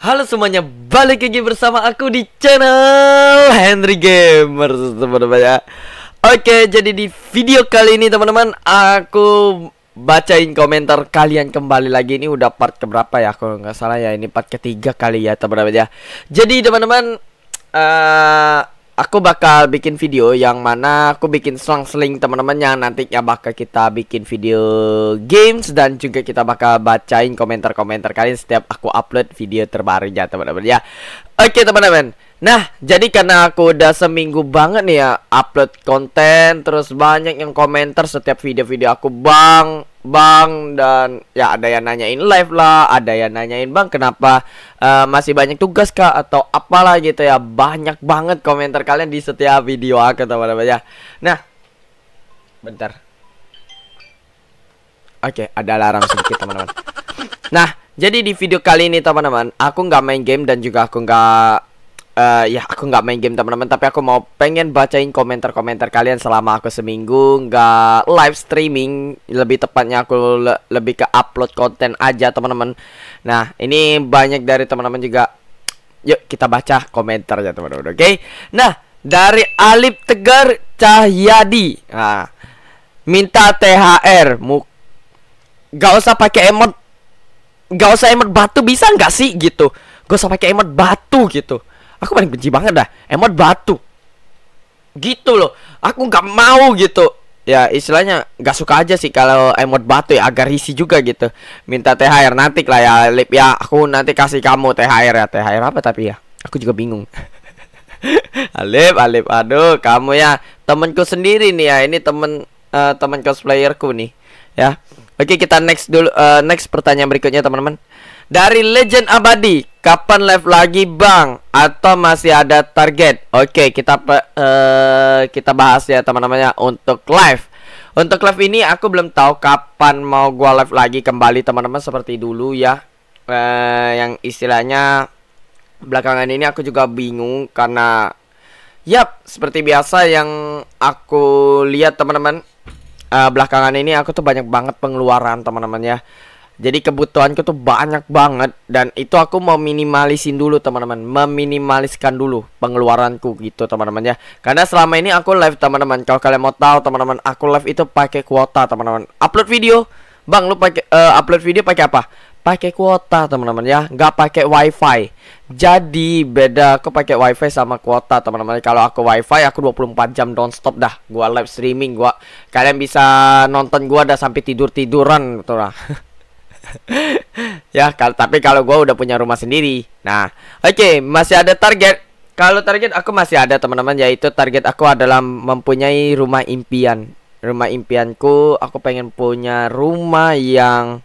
Halo semuanya, balik lagi bersama aku di channel Henry Gamer teman-teman ya Oke, jadi di video kali ini teman-teman Aku bacain komentar kalian kembali lagi Ini udah part keberapa ya, Aku nggak salah ya Ini part ketiga kali ya teman-teman ya Jadi teman-teman uh, aku bakal bikin video yang mana aku bikin selang-seling teman-teman yang nantinya bakal kita bikin video games dan juga kita bakal bacain komentar-komentar kalian setiap aku upload video terbarunya teman-teman ya. Oke teman-teman. Nah, jadi karena aku udah seminggu banget nih ya upload konten terus banyak yang komentar setiap video-video aku, Bang. Bang dan ya ada yang nanyain live lah, ada yang nanyain Bang kenapa uh, masih banyak tugas kak atau apalah gitu ya. Banyak banget komentar kalian di setiap video aku teman-teman ya. Nah, bentar. Oke, okay, ada alarm sedikit teman-teman. Nah, jadi di video kali ini teman-teman, aku nggak main game dan juga aku nggak uh, ya aku nggak main game teman-teman tapi aku mau pengen bacain komentar-komentar kalian selama aku seminggu nggak live streaming lebih tepatnya aku le lebih ke upload konten aja teman-teman nah ini banyak dari teman-teman juga yuk kita baca komentar ya teman-teman oke okay? nah dari Alip Tegar Cahyadi nah, minta THR mu nggak usah pakai emot nggak usah emot batu bisa nggak sih gitu Gak usah pakai emot batu gitu aku paling benci banget dah emot batu gitu loh aku nggak mau gitu ya istilahnya nggak suka aja sih kalau emot batu ya agak isi juga gitu minta THR nanti lah ya lip ya aku nanti kasih kamu THR ya THR apa tapi ya aku juga bingung Alip Alip aduh kamu ya temanku sendiri nih ya ini temen uh, teman cosplayerku nih ya oke kita next dulu uh, next pertanyaan berikutnya teman-teman dari legend abadi, kapan live lagi Bang? Atau masih ada target? Oke, kita uh, kita bahas ya teman-temannya untuk live. Untuk live ini aku belum tahu kapan mau gua live lagi kembali teman-teman seperti dulu ya. Uh, yang istilahnya belakangan ini aku juga bingung karena Yap, seperti biasa yang aku lihat teman-teman uh, belakangan ini aku tuh banyak banget pengeluaran teman-teman ya jadi kebutuhanku tuh banyak banget dan itu aku mau minimalisin dulu teman-teman, meminimaliskan dulu pengeluaranku gitu teman-teman ya. Karena selama ini aku live teman-teman. Kalau kalian mau tahu teman-teman, aku live itu pakai kuota teman-teman. Upload video, Bang, lu pakai uh, upload video pakai apa? Pakai kuota teman-teman ya, nggak pakai wifi. Jadi beda aku pakai wifi sama kuota teman-teman. Kalau aku wifi aku 24 jam stop dah. Gua live streaming, gua kalian bisa nonton gua ada sampai tidur tiduran tuh lah. ya kal tapi kalau gue udah punya rumah sendiri nah oke okay, masih ada target kalau target aku masih ada teman-teman yaitu target aku adalah mempunyai rumah impian rumah impianku aku pengen punya rumah yang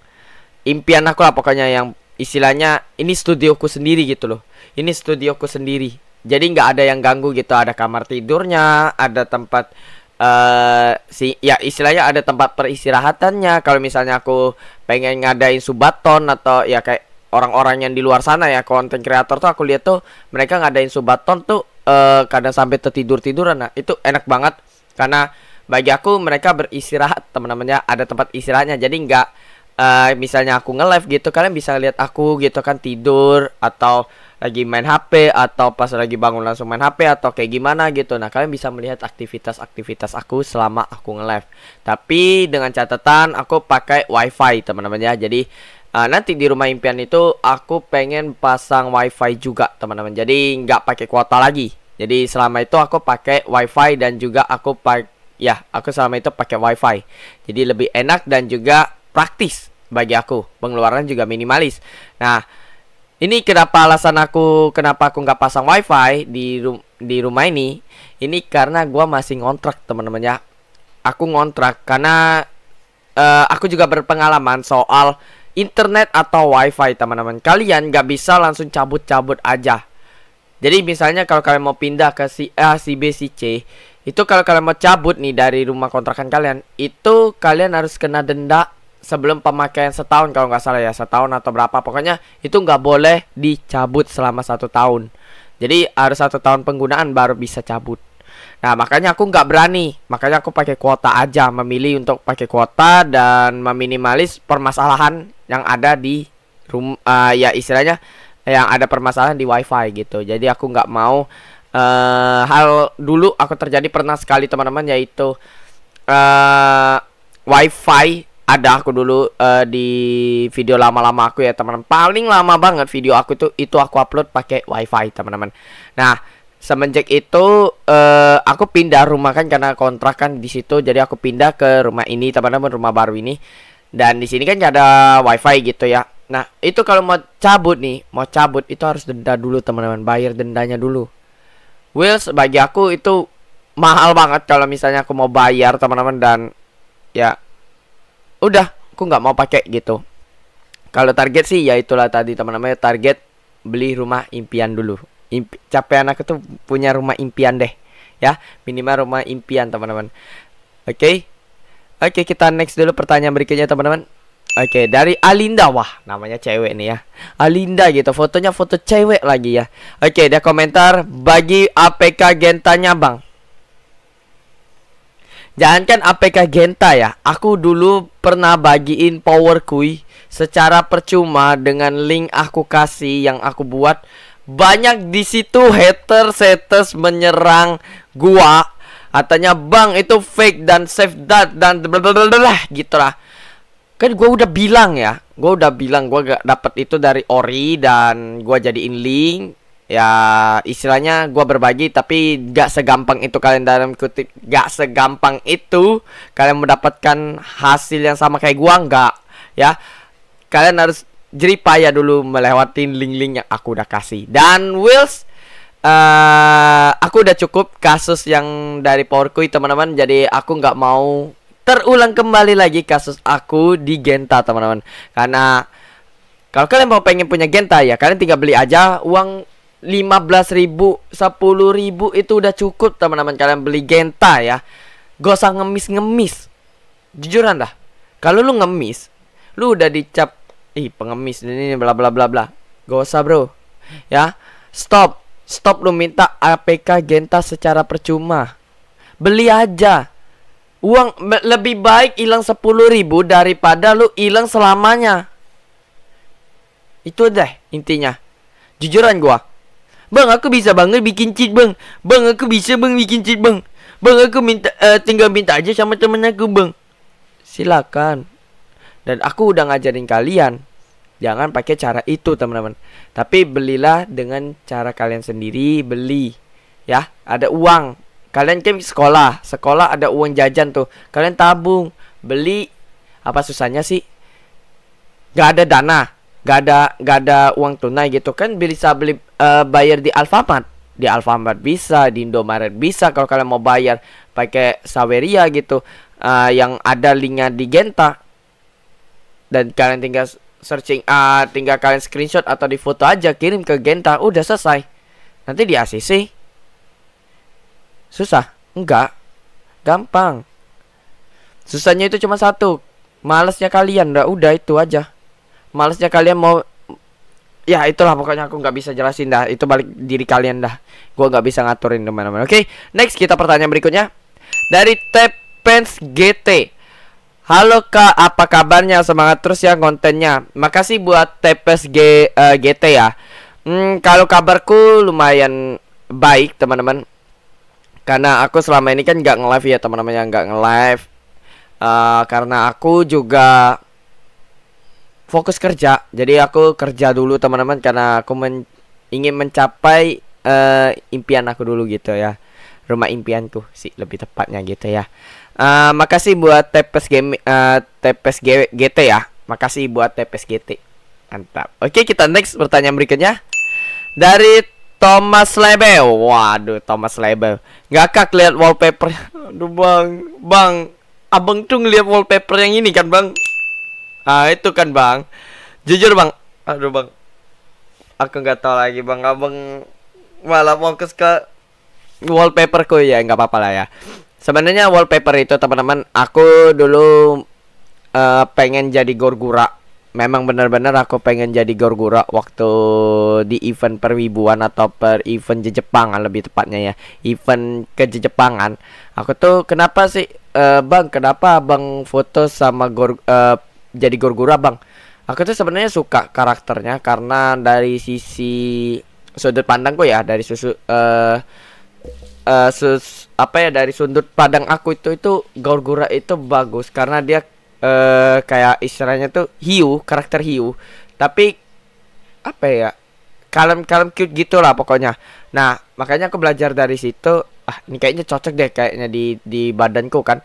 impian aku lah pokoknya yang istilahnya ini studioku sendiri gitu loh ini studioku sendiri jadi nggak ada yang ganggu gitu ada kamar tidurnya ada tempat Uh, si ya istilahnya ada tempat peristirahatannya kalau misalnya aku pengen ngadain subaton atau ya kayak orang-orang yang di luar sana ya konten kreator tuh aku lihat tuh mereka ngadain subaton tuh uh, kadang sampai tertidur tiduran nah itu enak banget karena bagi aku mereka beristirahat teman-temannya ada tempat istirahatnya jadi nggak uh, misalnya aku nge live gitu kalian bisa lihat aku gitu kan tidur atau lagi main HP atau pas lagi bangun langsung main HP atau kayak gimana gitu. Nah, kalian bisa melihat aktivitas-aktivitas aku selama aku nge-live. Tapi dengan catatan aku pakai WiFi, teman-teman ya. Jadi uh, nanti di rumah impian itu aku pengen pasang WiFi juga, teman-teman. Jadi nggak pakai kuota lagi. Jadi selama itu aku pakai WiFi dan juga aku pakai ya, aku selama itu pakai WiFi. Jadi lebih enak dan juga praktis bagi aku. Pengeluaran juga minimalis. Nah, ini kenapa alasan aku kenapa aku nggak pasang wifi di rum di rumah ini ini karena gua masih ngontrak teman-teman ya aku ngontrak karena uh, aku juga berpengalaman soal internet atau wifi teman-teman kalian nggak bisa langsung cabut-cabut aja jadi misalnya kalau kalian mau pindah ke si A si B si C itu kalau kalian mau cabut nih dari rumah kontrakan kalian itu kalian harus kena denda sebelum pemakaian setahun kalau nggak salah ya setahun atau berapa pokoknya itu nggak boleh dicabut selama satu tahun jadi harus satu tahun penggunaan baru bisa cabut nah makanya aku nggak berani makanya aku pakai kuota aja memilih untuk pakai kuota dan meminimalis permasalahan yang ada di room uh, eh, ya istilahnya yang ada permasalahan di wifi gitu jadi aku nggak mau uh, hal dulu aku terjadi pernah sekali teman-teman yaitu uh, wifi ada aku dulu uh, di video lama-lama aku ya teman-teman paling lama banget video aku itu itu aku upload pakai wifi teman-teman nah semenjak itu uh, aku pindah rumah kan karena kontrak kan di situ jadi aku pindah ke rumah ini teman-teman rumah baru ini dan di sini kan gak ada wifi gitu ya nah itu kalau mau cabut nih mau cabut itu harus denda dulu teman-teman bayar dendanya dulu Wills bagi aku itu mahal banget kalau misalnya aku mau bayar teman-teman dan ya udah aku nggak mau pakai gitu kalau target sih ya itulah tadi teman-teman target beli rumah impian dulu Impi, capek anak itu punya rumah impian deh ya minimal rumah impian teman-teman oke okay? oke okay, kita next dulu pertanyaan berikutnya teman-teman oke okay, dari Alinda wah namanya cewek nih ya Alinda gitu fotonya foto cewek lagi ya oke okay, dia komentar bagi APK gentanya bang Jangankan APK Genta ya, aku dulu pernah bagiin power kui secara percuma dengan link aku kasih yang aku buat. Banyak di situ hater haters menyerang gua. Katanya bang itu fake dan safe that dan blablabla gitu lah. Kan gua udah bilang ya, gua udah bilang gua gak dapet itu dari ori dan gua jadiin link ya istilahnya gua berbagi tapi gak segampang itu kalian dalam kutip gak segampang itu kalian mendapatkan hasil yang sama kayak gua nggak ya kalian harus jeripaya dulu melewati link-link yang aku udah kasih dan Wills uh, aku udah cukup kasus yang dari Powerkui teman-teman jadi aku nggak mau terulang kembali lagi kasus aku di Genta teman-teman karena kalau kalian mau pengen punya Genta ya kalian tinggal beli aja uang 15 ribu, 10 ribu itu udah cukup teman-teman kalian beli genta ya. Gak usah ngemis-ngemis. Jujuran dah. Kalau lu ngemis, lu udah dicap ih pengemis ini bla bla bla bla. Gak usah, Bro. Ya. Stop. Stop lu minta APK genta secara percuma. Beli aja. Uang lebih baik hilang 10 ribu daripada lu hilang selamanya. Itu deh intinya. Jujuran gua Bang, aku bisa banget bikin cheat, bang. Bang, aku bisa, bang, bikin cheat, bang. Bang, aku minta, uh, tinggal minta aja sama temen aku, bang. Silakan. Dan aku udah ngajarin kalian. Jangan pakai cara itu, teman-teman. Tapi belilah dengan cara kalian sendiri, beli. Ya, ada uang. Kalian kan sekolah, sekolah ada uang jajan tuh. Kalian tabung, beli. Apa susahnya sih? Gak ada dana gak ada gak ada uang tunai gitu kan bisa beli uh, bayar di Alfamart di Alfamart bisa di Indomaret bisa kalau kalian mau bayar pakai Saweria gitu uh, yang ada linknya di Genta dan kalian tinggal searching uh, tinggal kalian screenshot atau di foto aja kirim ke Genta udah selesai nanti di ACC susah enggak gampang susahnya itu cuma satu malesnya kalian udah udah itu aja malesnya kalian mau ya itulah pokoknya aku nggak bisa jelasin dah itu balik diri kalian dah gue nggak bisa ngaturin teman-teman oke okay, next kita pertanyaan berikutnya dari Tepens GT Halo kak, apa kabarnya? Semangat terus ya kontennya. Makasih buat Tepes G, uh, eh, GT ya. Hmm, kalau kabarku lumayan baik teman-teman. Karena aku selama ini kan nggak nge-live ya teman-teman yang nggak nge-live. Uh, karena aku juga fokus kerja. Jadi aku kerja dulu teman-teman karena aku men ingin mencapai uh, impian aku dulu gitu ya. Rumah impian tuh sih lebih tepatnya gitu ya. Uh, makasih buat Tepes Game uh, Tepes G GT ya. Makasih buat Tepes GT. Mantap. Oke, kita next pertanyaan berikutnya. Dari Thomas Lebel. Waduh, Thomas Lebel. kak lihat wallpaper. Aduh, Bang. Bang, Abang tuh ngeliat wallpaper yang ini kan, Bang? ah itu kan bang jujur bang aduh bang aku nggak tahu lagi bang abang malah fokus ke wallpaperku ya nggak apa-apa lah ya sebenarnya wallpaper itu teman-teman aku dulu uh, pengen jadi gorgura memang benar-benar aku pengen jadi gorgura waktu di event perwibuan atau per event jejepangan lebih tepatnya ya event ke jejepangan aku tuh kenapa sih uh, bang kenapa abang foto sama gor uh, jadi Gorgura bang aku tuh sebenarnya suka karakternya karena dari sisi sudut pandangku ya dari susu uh, uh, sus apa ya dari sudut pandang aku itu itu Gorgura itu bagus karena dia uh, kayak istilahnya tuh hiu karakter hiu tapi apa ya kalem kalem cute gitu lah pokoknya nah makanya aku belajar dari situ ah ini kayaknya cocok deh kayaknya di di badanku kan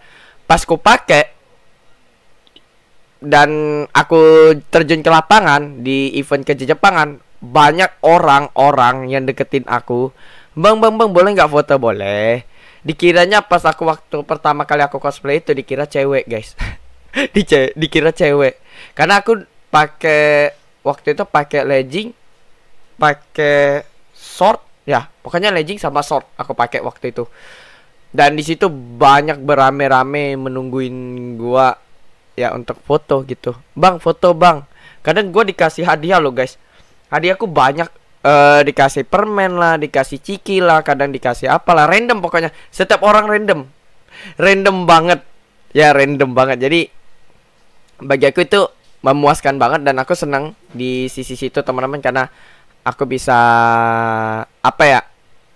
pas ku pakai dan aku terjun ke lapangan di event ke Jepangan banyak orang-orang yang deketin aku bang bang bang boleh nggak foto boleh dikiranya pas aku waktu pertama kali aku cosplay itu dikira cewek guys di ce dikira cewek karena aku pakai waktu itu pakai legging pakai short ya pokoknya legging sama short aku pakai waktu itu dan di situ banyak berame-rame menungguin gua ya untuk foto gitu bang foto bang kadang gue dikasih hadiah lo guys hadiahku banyak uh, dikasih permen lah dikasih ciki lah kadang dikasih apalah random pokoknya setiap orang random random banget ya random banget jadi bagi aku itu memuaskan banget dan aku senang di sisi situ teman-teman karena aku bisa apa ya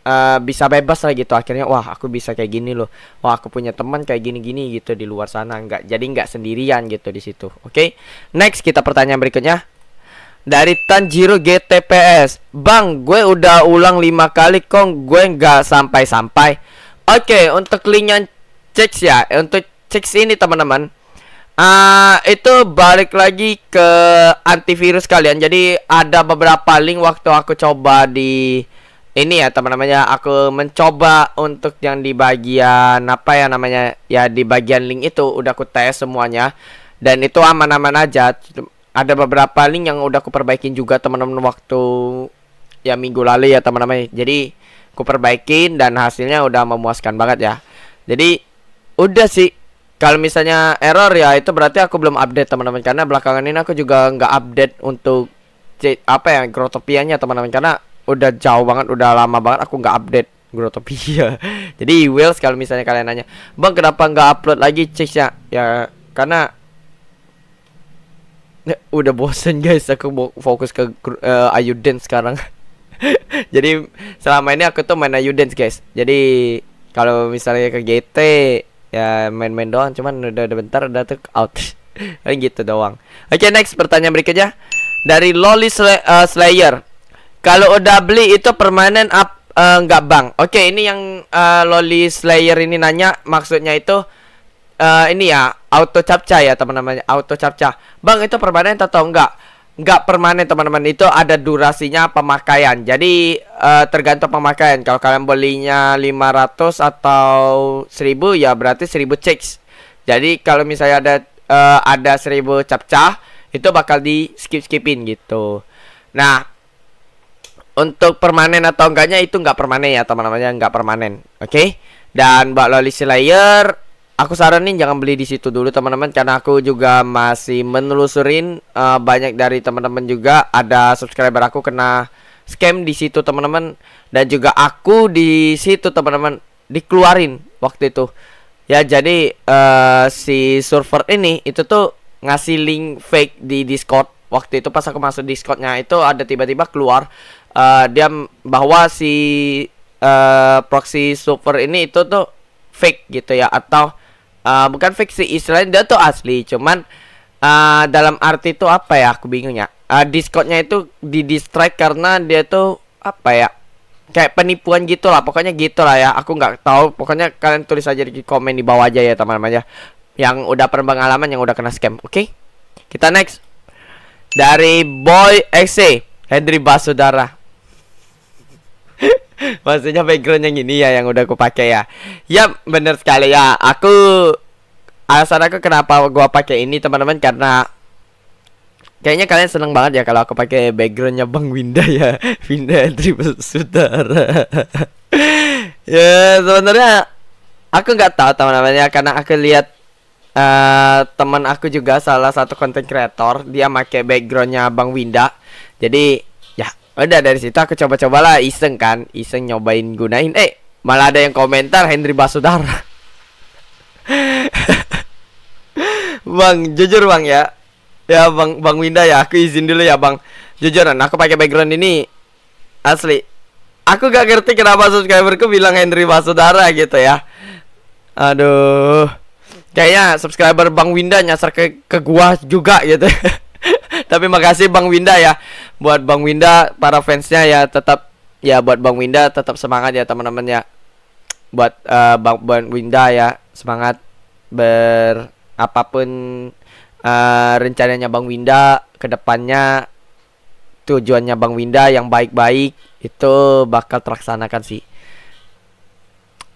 uh, bisa bebas lah gitu akhirnya wah aku bisa kayak gini loh wah aku punya teman kayak gini gini gitu di luar sana nggak jadi nggak sendirian gitu di situ oke okay? next kita pertanyaan berikutnya dari Tanjiro GTPS Bang gue udah ulang lima kali kong gue nggak sampai-sampai Oke okay, untuk linknya cek ya eh, Untuk cek ini teman-teman Uh, itu balik lagi ke antivirus kalian Jadi ada beberapa link waktu aku coba di ini ya teman teman ya aku mencoba untuk yang di bagian apa ya namanya ya di bagian link itu udah aku tes semuanya dan itu aman-aman aja ada beberapa link yang udah aku perbaikin juga teman-teman waktu ya minggu lalu ya teman-teman jadi aku perbaikin dan hasilnya udah memuaskan banget ya jadi udah sih kalau misalnya error ya itu berarti aku belum update teman-teman karena belakangan ini aku juga nggak update untuk apa ya grotopianya teman-teman karena udah jauh banget udah lama banget aku nggak update Grotopia jadi Wills kalau misalnya kalian nanya bang kenapa nggak upload lagi cek ya karena udah bosen guys aku mau fokus ke uh, eh, Ayuden sekarang jadi selama ini aku tuh main Ayuden guys jadi kalau misalnya ke GT ya main-main doang cuman udah, udah bentar udah tuh out kan gitu doang oke okay, next pertanyaan berikutnya dari Loli eh, Slayer kalau udah beli itu permanen up uh, nggak bang? Oke okay, ini yang uh, Loli Slayer ini nanya maksudnya itu uh, ini ya auto capca ya teman-teman auto capca. Bang itu permanen atau enggak? Enggak permanen teman-teman itu ada durasinya pemakaian. Jadi uh, tergantung pemakaian. Kalau kalian belinya 500 atau 1000 ya berarti 1000 checks. Jadi kalau misalnya ada uh, ada 1000 capcah itu bakal di skip-skipin gitu. Nah, untuk permanen atau enggaknya itu enggak permanen ya teman-temannya enggak permanen oke okay? dan mbak loli layer aku saranin jangan beli di situ dulu teman-teman karena aku juga masih menelusurin uh, banyak dari teman-teman juga ada subscriber aku kena scam di situ teman-teman dan juga aku di situ teman-teman dikeluarin waktu itu ya jadi uh, si server ini itu tuh ngasih link fake di Discord waktu itu pas aku masuk Discordnya itu ada tiba-tiba keluar uh, dia bahwa si uh, proxy super ini itu tuh fake gitu ya atau uh, bukan fake si istilahnya dia tuh asli cuman uh, dalam arti itu apa ya aku bingung ya uh, Discordnya itu di distract karena dia tuh apa ya kayak penipuan gitu lah pokoknya gitu lah ya aku nggak tahu pokoknya kalian tulis aja di komen di bawah aja ya teman-teman ya yang udah pengalaman yang udah kena scam oke okay? kita next dari boy XC Henry Basudara Maksudnya background yang ini ya yang udah aku pakai ya. Yap, bener sekali ya. Aku alasan aku kenapa gua pakai ini teman-teman karena Kayaknya kalian seneng banget ya kalau aku pakai backgroundnya Bang Winda ya, Winda Triple Sutara. ya sebenarnya aku nggak tahu teman-teman ya karena aku lihat uh, teman aku juga salah satu konten kreator dia pakai backgroundnya Bang Winda. Jadi udah dari situ aku coba-coba lah iseng kan iseng nyobain gunain eh malah ada yang komentar Henry Basudara bang jujur bang ya ya bang bang Winda ya aku izin dulu ya bang jujuran aku pakai background ini asli aku gak ngerti kenapa subscriberku bilang Henry Basudara gitu ya aduh kayaknya subscriber Bang Winda nyasar ke ke gua juga gitu tapi makasih Bang Winda ya buat Bang Winda para fansnya ya tetap ya buat Bang Winda tetap semangat ya teman-teman ya buat uh, Bang, Bang Winda ya semangat ber apapun uh, rencananya Bang Winda kedepannya tujuannya Bang Winda yang baik-baik itu bakal terlaksanakan sih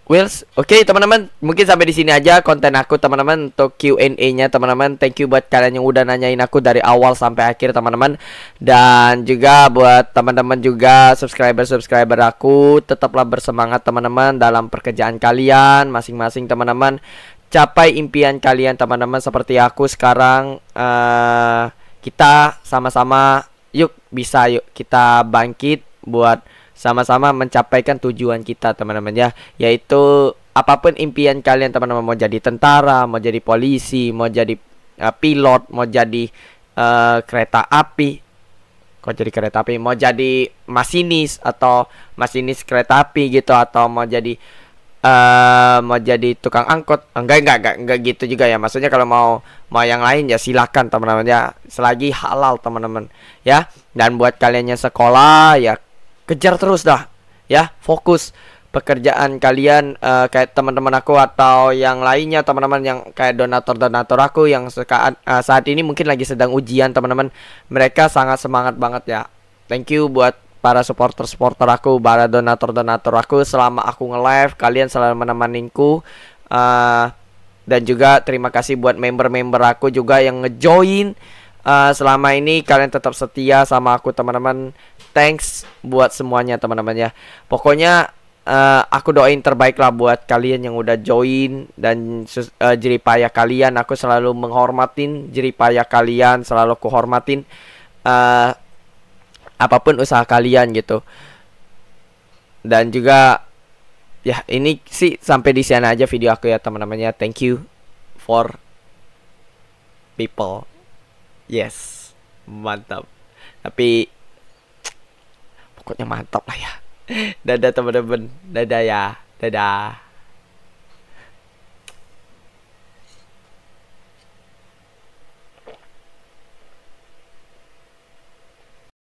Wills. Oke, okay, teman-teman, mungkin sampai di sini aja konten aku teman-teman untuk Q&A-nya teman-teman. Thank you buat kalian yang udah nanyain aku dari awal sampai akhir teman-teman. Dan juga buat teman-teman juga subscriber-subscriber aku, tetaplah bersemangat teman-teman dalam pekerjaan kalian masing-masing teman-teman. Capai impian kalian teman-teman seperti aku sekarang uh, kita sama-sama yuk bisa yuk kita bangkit buat sama-sama mencapaikan tujuan kita teman-teman ya yaitu apapun impian kalian teman-teman mau jadi tentara mau jadi polisi mau jadi uh, pilot mau jadi uh, kereta api kok jadi kereta api mau jadi masinis atau masinis kereta api gitu atau mau jadi uh, mau jadi tukang angkot enggak enggak enggak enggak gitu juga ya maksudnya kalau mau mau yang lain ya silahkan teman-teman ya selagi halal teman-teman ya dan buat kalian yang sekolah ya kejar terus dah ya fokus pekerjaan kalian uh, kayak teman-teman aku atau yang lainnya teman-teman yang kayak donatur-donatur aku yang suka, uh, eh, saat ini mungkin lagi sedang ujian teman-teman mereka sangat semangat banget ya thank you buat para supporter-supporter aku para donatur-donatur aku selama aku nge-live kalian selalu menemaniku uh, eh, dan juga terima kasih buat member-member aku juga yang ngejoin uh, selama ini kalian tetap setia sama aku teman-teman thanks buat semuanya teman-teman ya. Pokoknya uh, aku doain terbaik lah buat kalian yang udah join dan uh, jeripaya kalian. Aku selalu menghormatin jeripaya kalian, selalu kuhormatin uh, eh, apapun usaha kalian gitu. Dan juga ya ini sih sampai di sana aja video aku ya teman-teman ya. Thank you for people. Yes, mantap. Tapi pokoknya yang mantap lah ya dadah teman-teman dadah ya dadah